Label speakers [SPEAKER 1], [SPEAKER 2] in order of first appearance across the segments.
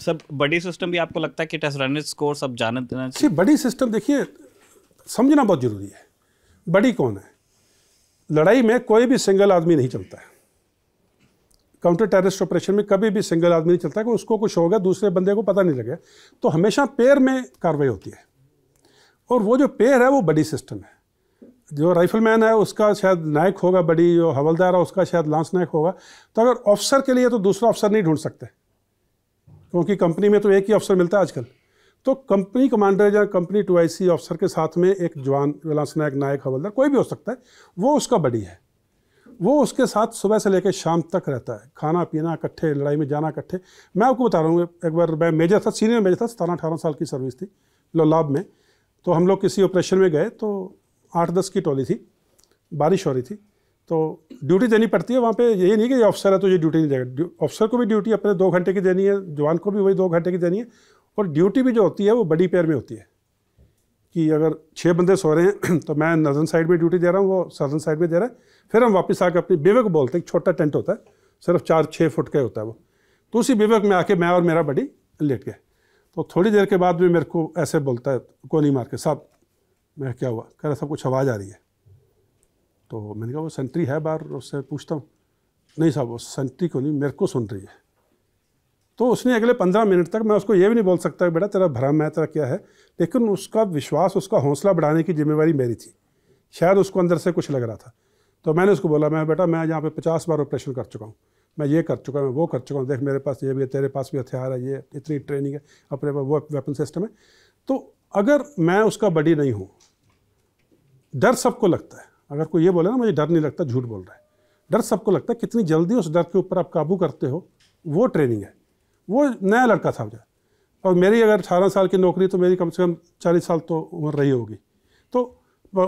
[SPEAKER 1] सब बड़ी सिस्टम भी आपको लगता है कि टेस्ट रन स्कोर सब जाने देना चाहिए बड़ी सिस्टम देखिए समझना बहुत ज़रूरी है बड़ी कौन है लड़ाई में कोई भी सिंगल आदमी नहीं चलता है काउंटर टेररिस्ट ऑपरेशन में कभी भी सिंगल आदमी नहीं चलता है उसको कुछ होगा दूसरे बंदे को पता नहीं लगे तो हमेशा पेयर में कार्रवाई होती है और वो जो पेयर है वो बड़ी सिस्टम है जो राइफलमैन है उसका शायद नायक होगा बड़ी जो हवलदार है उसका शायद लांस नायक होगा तो अगर ऑफिसर के लिए तो दूसरा ऑफिसर नहीं ढूंढ सकते क्योंकि कंपनी में तो एक ही अफसर मिलता है आजकल तो कंपनी कमांडर या कंपनी टू आई अफसर के साथ में एक जवान विलास नायक नायक हवलदार कोई भी हो सकता है वो उसका बड़ी है वो उसके साथ सुबह से लेकर शाम तक रहता है खाना पीना इकट्ठे लड़ाई में जाना इकट्ठे मैं आपको बता रहा हूँ एक बार मैं मेजर था सीनियर मेजर था सतारह अठारह साल की सर्विस थी लोलाब में तो हम लोग किसी ऑपरेशन में गए तो आठ दस की टोली थी बारिश हो रही थी तो ड्यूटी देनी पड़ती है वहाँ पे यही नहीं कि ऑफिसर है तो ये ड्यूटी नहीं देगा ऑफिसर को भी ड्यूटी अपने दो घंटे की देनी है जवान को भी वही दो घंटे की देनी है और ड्यूटी भी जो होती है वो बड़ी पेयर में होती है कि अगर छः बंदे सो रहे हैं तो मैं नजन साइड में ड्यूटी दे रहा हूँ वो सदर्न साइड में दे रहा है फिर हम वापस आकर अपनी विवेक बोलते हैं छोटा टेंट होता है सिर्फ चार छः फुट का होता है वो तो उसी विवेक में आके मैं और मेरा बड़ी लेट गए तो थोड़ी देर के बाद भी मेरे को ऐसे बोलता है कोनी मार के साहब मैं क्या हुआ कह रहा सब कुछ आवाज़ आ रही है तो मैंने कहा वो सेंट्री है बार उससे पूछता हूँ नहीं साहब वो सेंट्री को नहीं मेरे को सुन रही है तो उसने अगले पंद्रह मिनट तक मैं उसको ये भी नहीं बोल सकता बेटा तेरा भ्रम है तेरा क्या है लेकिन उसका विश्वास उसका हौसला बढ़ाने की जिम्मेवारी मेरी थी शायद उसको अंदर से कुछ लग रहा था तो मैंने उसको बोला मैं बेटा मैं यहाँ पे पचास बार ऑपरेशन कर चुका हूँ मैं ये कर चुका हूँ वो कर चुका हूँ देख मेरे पास ये भी है तेरे पास भी हथियार है ये इतनी ट्रेनिंग है अपने पास वो वेपन सिस्टम है तो अगर मैं उसका बडी नहीं हूँ डर सबको लगता है अगर कोई ये बोले ना मुझे डर नहीं लगता झूठ बोल रहा है डर सबको लगता है कितनी जल्दी उस डर के ऊपर आप काबू करते हो वो ट्रेनिंग है वो नया लड़का था मुझे और मेरी अगर अठारह साल की नौकरी तो मेरी कम से कम चालीस साल तो उम्र रही होगी तो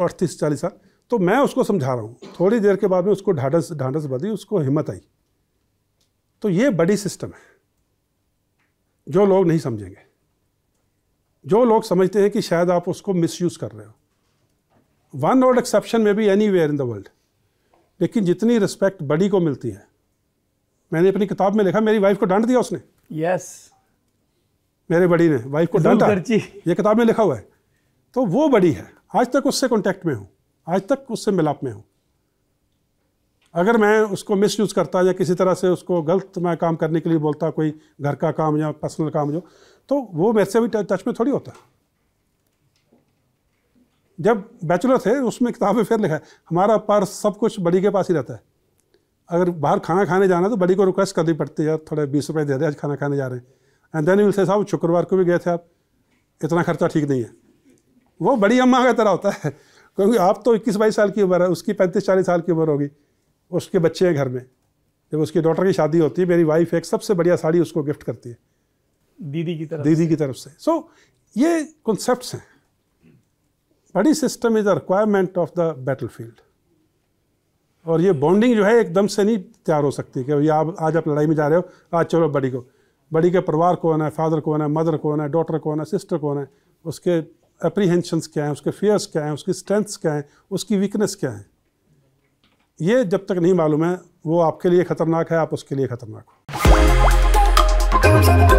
[SPEAKER 1] अड़तीस चालीस साल तो मैं उसको समझा रहा हूँ थोड़ी देर के बाद में उसको ढांढस ढांढस बदी उसको हिम्मत आई तो ये बड़ी सिस्टम है जो लोग नहीं समझेंगे जो लोग समझते हैं कि शायद आप उसको मिसयूज़ कर रहे हो वन ऑर्ड एक्सेप्शन में भी anywhere in the world लेकिन जितनी रिस्पेक्ट बड़ी को मिलती है मैंने अपनी किताब में लिखा मेरी वाइफ को डांट दिया उसने यस yes. मेरे बड़ी ने वाइफ को डांटा ये किताब में लिखा हुआ है तो वो बड़ी है आज तक उससे कॉन्टेक्ट में हूँ आज तक उससे मिलाप में हूँ अगर मैं उसको मिस यूज़ करता या किसी तरह से उसको गलत मैं काम करने के लिए बोलता कोई घर का काम या पर्सनल काम जो तो वो मेरे से भी टच में थोड़ी होता है जब बैचलर थे उसमें किताबें फिर लिखा है हमारा पर्स सब कुछ बड़ी के पास ही रहता है अगर बाहर खाना खाने जाना तो बड़ी को रिक्वेस्ट करनी पड़ती है यार थोड़े बीस रुपये दे दे आज खाना खाने जा रहे हैं एंड देन विल से साहब शुक्रवार को भी गए थे आप इतना खर्चा ठीक नहीं है वो बड़ी अम्मा का तरह होता है क्योंकि आप तो इक्कीस बाईस साल की उम्र है उसकी पैंतीस चालीस साल की उम्र होगी उसके बच्चे हैं घर में जब उसकी डॉटर की शादी होती है मेरी वाइफ एक सबसे बढ़िया साड़ी उसको गिफ्ट करती है दीदी की तरफ दीदी की तरफ से सो so, ये कॉन्सेप्ट हैं बड़ी system is a requirement of the battle field और ये बॉन्डिंग जो है एकदम से नहीं तैयार हो सकती कि ये आप आज आप लड़ाई में जा रहे हो आज चलो बड़ी को बड़ी के परिवार को होना है फादर को होना है मदर को होना है डॉटर को होना है सिस्टर को होना है उसके अप्रीहेंशंस क्या हैं उसके फेयर्स क्या हैं उसकी स्ट्रेंथ्स क्या हैं उसकी वीकनेस क्या है ये जब तक नहीं मालूम है वो आपके लिए ख़तरनाक है आप उसके लिए ख़तरनाक हो